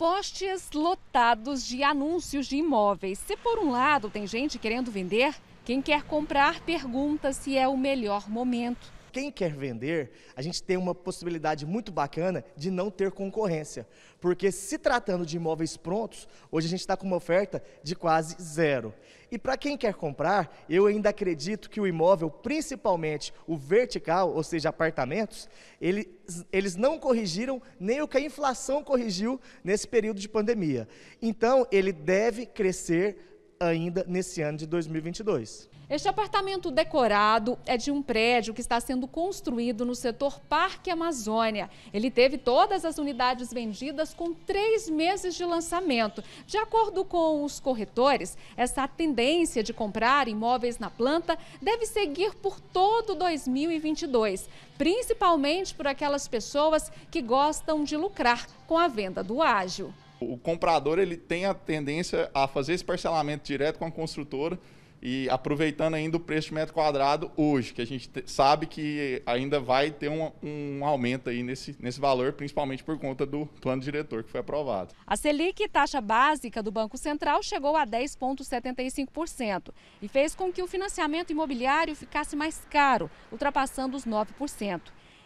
postes lotados de anúncios de imóveis. Se por um lado tem gente querendo vender, quem quer comprar pergunta se é o melhor momento quem quer vender, a gente tem uma possibilidade muito bacana de não ter concorrência. Porque se tratando de imóveis prontos, hoje a gente está com uma oferta de quase zero. E para quem quer comprar, eu ainda acredito que o imóvel, principalmente o vertical, ou seja, apartamentos, ele, eles não corrigiram nem o que a inflação corrigiu nesse período de pandemia. Então, ele deve crescer ainda nesse ano de 2022. Este apartamento decorado é de um prédio que está sendo construído no setor Parque Amazônia. Ele teve todas as unidades vendidas com três meses de lançamento. De acordo com os corretores, essa tendência de comprar imóveis na planta deve seguir por todo 2022, principalmente por aquelas pessoas que gostam de lucrar com a venda do ágil. O comprador ele tem a tendência a fazer esse parcelamento direto com a construtora e aproveitando ainda o preço de metro quadrado hoje, que a gente sabe que ainda vai ter um, um, aumento aí nesse, nesse valor, principalmente por conta do plano diretor que foi aprovado. A Selic, taxa básica do Banco Central, chegou a 10,75% e fez com que o financiamento imobiliário ficasse mais caro, ultrapassando os 9%.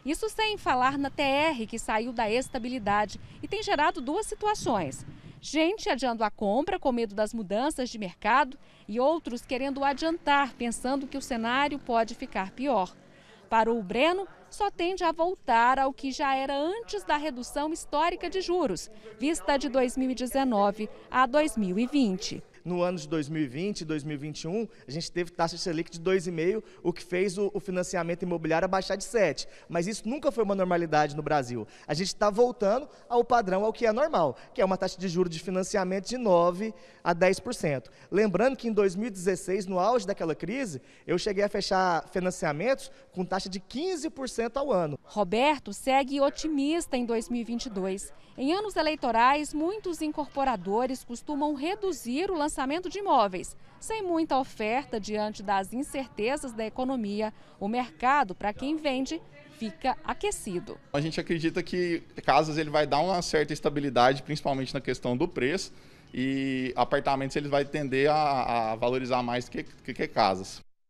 Isso sem falar na TR, que saiu da estabilidade e tem gerado duas situações. Gente adiando a compra com medo das mudanças de mercado e outros querendo adiantar, pensando que o cenário pode ficar pior. Para o Breno, só tende a voltar ao que já era antes da redução histórica de juros, vista de 2019 a 2020 no ano de 2020 e 2021, a gente teve taxa de Selic de 2,5, o que fez o, o financiamento imobiliário abaixar de 7. Mas isso nunca foi uma normalidade no Brasil. A gente está voltando ao padrão, ao que é normal, que é uma taxa de juros de financiamento de 9 a 10%. Lembrando que em 2016, no auge daquela crise, eu cheguei a fechar financiamentos com taxa de 15% ao ano. Roberto segue otimista em 2022. Em anos eleitorais, muitos incorporadores costumam reduzir o lançamento lançamento de imóveis. Sem muita oferta diante das incertezas da economia, o mercado para quem vende fica aquecido. A gente acredita que casas ele vai dar uma certa estabilidade, principalmente na questão do preço, e apartamentos eles vai tender a, a valorizar mais do que, que, que casas.